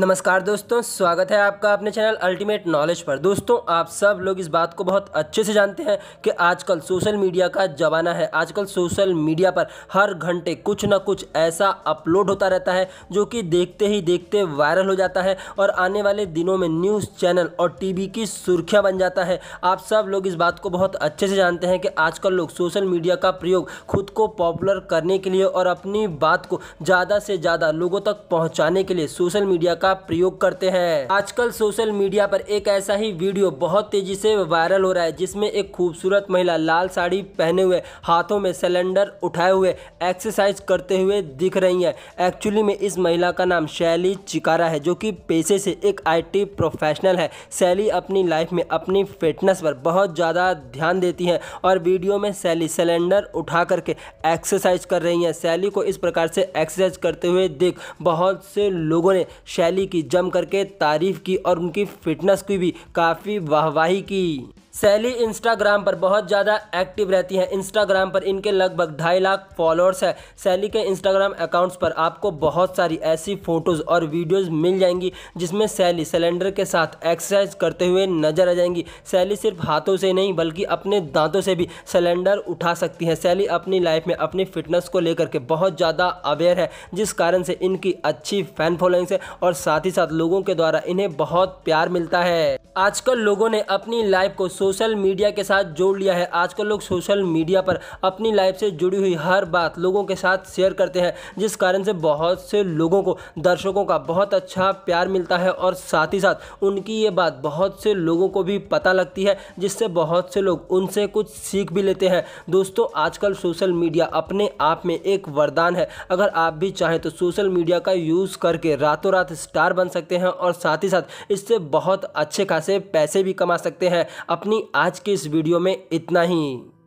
नमस्कार दोस्तों स्वागत है आपका अपने चैनल अल्टीमेट नॉलेज पर दोस्तों आप सब लोग इस बात को बहुत अच्छे से जानते हैं कि आजकल सोशल मीडिया का ज़माना है आजकल सोशल मीडिया पर हर घंटे कुछ ना कुछ ऐसा अपलोड होता रहता है जो कि देखते ही देखते वायरल हो जाता है और आने वाले दिनों में न्यूज़ चैनल और टी की सुर्खियाँ बन जाता है आप सब लोग इस बात को बहुत अच्छे से जानते हैं कि आजकल लोग सोशल मीडिया का प्रयोग खुद को पॉपुलर करने के लिए और अपनी बात को ज़्यादा से ज़्यादा लोगों तक पहुँचाने के लिए सोशल मीडिया का का प्रयोग करते हैं आजकल सोशल मीडिया पर एक ऐसा ही वीडियो बहुत तेजी से वायरल हो रहा है जिसमें एक खूबसूरत महिला लाल साड़ी पहने हुए हाथों में सिलेंडर उठाए हुए एक्सरसाइज करते हुए दिख रही है एक्चुअली में इस महिला का नाम शैली चिकारा है जो कि पेशे से एक आई प्रोफेशनल है शैली अपनी लाइफ में अपनी फिटनेस पर बहुत ज़्यादा ध्यान देती हैं और वीडियो में शैली सिलेंडर उठा करके एक्सरसाइज कर रही हैं शैली को इस प्रकार से एक्सरसाइज करते हुए देख बहुत से लोगों ने शैली शैली की जम करके तारीफ की और उनकी फिटनेस की भी काफ़ी वाहवाही की सैली इंस्टाग्राम पर बहुत ज़्यादा एक्टिव रहती हैं इंस्टाग्राम पर इनके लगभग ढाई लाख फॉलोअर्स है सैली के इंस्टाग्राम अकाउंट्स पर आपको बहुत सारी ऐसी फ़ोटोज़ और वीडियोज़ मिल जाएंगी जिसमें सैली सिलेंडर के साथ एक्सरसाइज करते हुए नजर आ जाएंगी सैली सिर्फ हाथों से नहीं बल्कि अपने दांतों से भी सिलेंडर उठा सकती हैं सैली अपनी लाइफ में अपनी फिटनेस को लेकर के बहुत ज़्यादा अवेयर है जिस कारण से इनकी अच्छी फैन फॉलोइंग्स है और साथ ही साथ लोगों के द्वारा इन्हें बहुत प्यार मिलता है आजकल लोगों ने अपनी लाइफ को सोशल मीडिया के साथ जोड़ लिया है आजकल लोग सोशल मीडिया पर अपनी लाइफ से जुड़ी हुई हर बात लोगों के साथ शेयर करते हैं जिस कारण से बहुत से लोगों को दर्शकों का बहुत अच्छा प्यार मिलता है और साथ ही साथ उनकी ये बात बहुत से लोगों को भी पता लगती है जिससे बहुत से लोग उनसे कुछ सीख भी लेते हैं दोस्तों आजकल सोशल मीडिया अपने आप में एक वरदान है अगर आप भी चाहें तो सोशल मीडिया का यूज़ करके रातों रात स्टार बन सकते हैं और साथ ही साथ इससे बहुत अच्छे खासे पैसे भी कमा सकते हैं अपनी आज के इस वीडियो में इतना ही